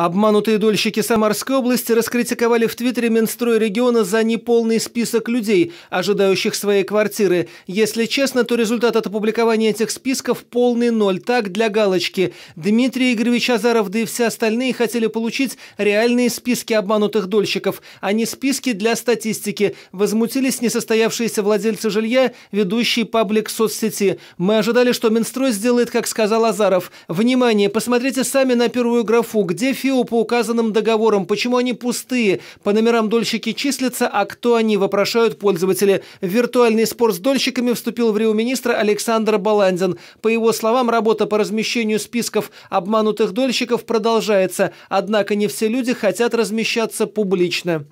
Обманутые дольщики Самарской области раскритиковали в Твиттере Минстрой региона за неполный список людей, ожидающих своей квартиры. Если честно, то результат от опубликования этих списков – полный ноль. Так, для галочки. Дмитрий Игоревич Азаров, да и все остальные хотели получить реальные списки обманутых дольщиков, а не списки для статистики. Возмутились несостоявшиеся владельцы жилья, ведущие паблик соцсети. Мы ожидали, что Минстрой сделает, как сказал Азаров. Внимание, посмотрите сами на первую графу, где фирма ФИО по указанным договорам, почему они пустые, по номерам дольщики числятся, а кто они, вопрошают пользователи. В виртуальный спор с дольщиками вступил в рио министра Александр Баландин. По его словам, работа по размещению списков обманутых дольщиков продолжается, однако не все люди хотят размещаться публично.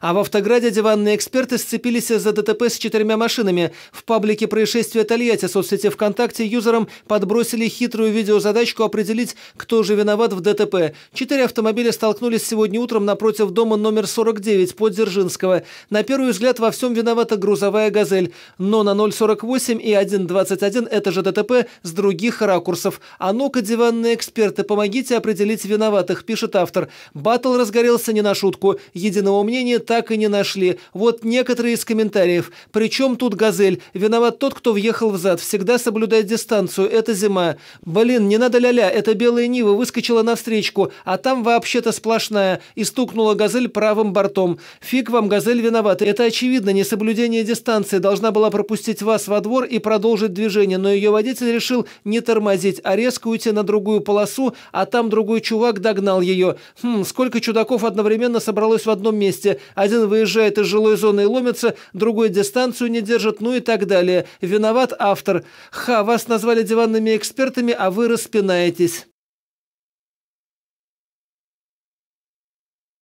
А в Автограде диванные эксперты сцепились за ДТП с четырьмя машинами. В паблике происшествия Тольятти соцсети ВКонтакте юзерам подбросили хитрую видеозадачку определить, кто же виноват в ДТП. Четыре автомобиля столкнулись сегодня утром напротив дома номер 49 под Дзержинского. На первый взгляд во всем виновата грузовая «Газель». Но на 0,48 и 1,21 это же ДТП с других ракурсов. А ну-ка, диванные эксперты, помогите определить виноватых, пишет автор. Баттл разгорелся не на шутку. Единого мнения так и не нашли. Вот некоторые из комментариев. Причем тут газель? Виноват тот, кто въехал в зад. Всегда соблюдай дистанцию. Это зима. Блин, не надо ля-ля. Это белая Нива выскочила навстречку, а там вообще-то сплошная. И стукнула газель правым бортом. Фиг вам, газель виновата. Это очевидно. Несоблюдение дистанции должна была пропустить вас во двор и продолжить движение. Но ее водитель решил не тормозить, а резко уйти на другую полосу, а там другой чувак догнал ее. Хм, сколько чудаков одновременно собралось в одном месте. Один выезжает из жилой зоны и ломится, другой дистанцию не держит, ну и так далее. Виноват автор. Ха, вас назвали диванными экспертами, а вы распинаетесь.